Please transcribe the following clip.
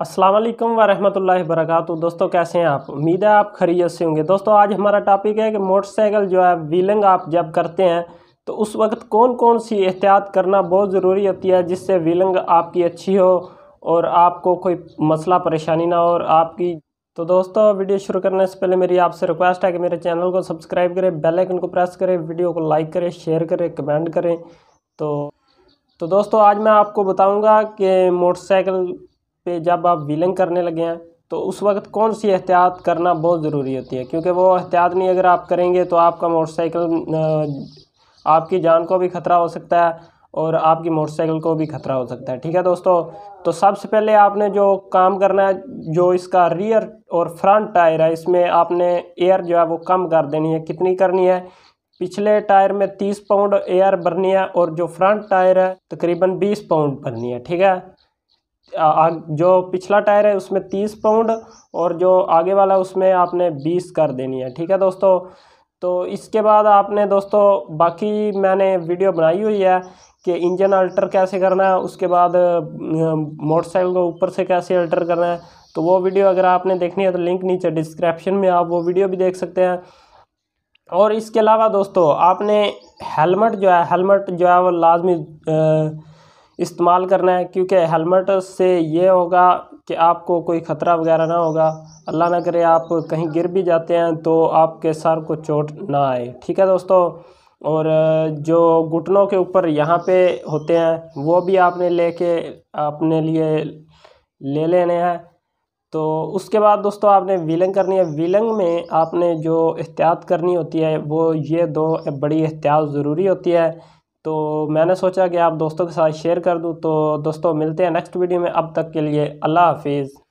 असलम वरहमल वर्क दोस्तों कैसे हैं आप उम्मीद है आप खरीद से होंगे दोस्तों आज हमारा टॉपिक है कि मोटरसाइकिल जो है व्हीलिंग आप जब करते हैं तो उस वक्त कौन कौन सी एहतियात करना बहुत ज़रूरी होती है जिससे व्हीलिंग आपकी अच्छी हो और आपको कोई मसला परेशानी ना हो और आपकी तो दोस्तों वीडियो शुरू करने से पहले मेरी आपसे रिक्वेस्ट है कि मेरे चैनल को सब्सक्राइब करें बेलैकन को प्रेस करें वीडियो को लाइक करें शेयर करें कमेंट करें तो तो दोस्तों आज मैं आपको बताऊंगा कि मोटरसाइकिल पे जब आप व्हीलिंग करने लगे हैं तो उस वक्त कौन सी एहतियात करना बहुत ज़रूरी होती है क्योंकि वो एहतियात नहीं अगर आप करेंगे तो आपका मोटरसाइकिल आपकी जान को भी ख़तरा हो सकता है और आपकी मोटरसाइकिल को भी ख़तरा हो सकता है ठीक है दोस्तों तो सबसे पहले आपने जो काम करना है जो इसका रियर और फ्रंट टायर है इसमें आपने एयर जो है वो कम कर देनी है कितनी करनी है पिछले टायर में तीस पाउंड एयर भरनी है और जो फ्रंट टायर है तकरीबन बीस पाउंड भरनी है ठीक है जो पिछला टायर है उसमें तीस पाउंड और जो आगे वाला उसमें आपने बीस कर देनी है ठीक है दोस्तों तो इसके बाद आपने दोस्तों बाकी मैंने वीडियो बनाई हुई है कि इंजन अल्टर कैसे करना है उसके बाद मोटरसाइकिल को ऊपर से कैसे अल्टर करना है तो वो वीडियो अगर आपने देखनी है तो लिंक नीचे डिस्क्रिप्शन में आप वो वीडियो भी देख सकते हैं और इसके अलावा दोस्तों आपने हेलमेट जो है हेलमेट जो है वो लाजमी इस्तेमाल करना है क्योंकि हेलमेट से ये होगा कि आपको कोई ख़तरा वगैरह ना होगा अल्लाह ना करे आप कहीं गिर भी जाते हैं तो आपके सर को चोट ना आए ठीक है दोस्तों और जो घुटनों के ऊपर यहाँ पे होते हैं वो भी आपने लेके अपने लिए ले लेने हैं तो उसके बाद दोस्तों आपने विलंग करनी है विलंग में आपने जो एहतियात करनी होती है वो ये दो बड़ी एहतियात ज़रूरी होती है तो मैंने सोचा कि आप दोस्तों के साथ शेयर कर दूँ तो दोस्तों मिलते हैं नेक्स्ट वीडियो में अब तक के लिए अल्लाह हाफिज़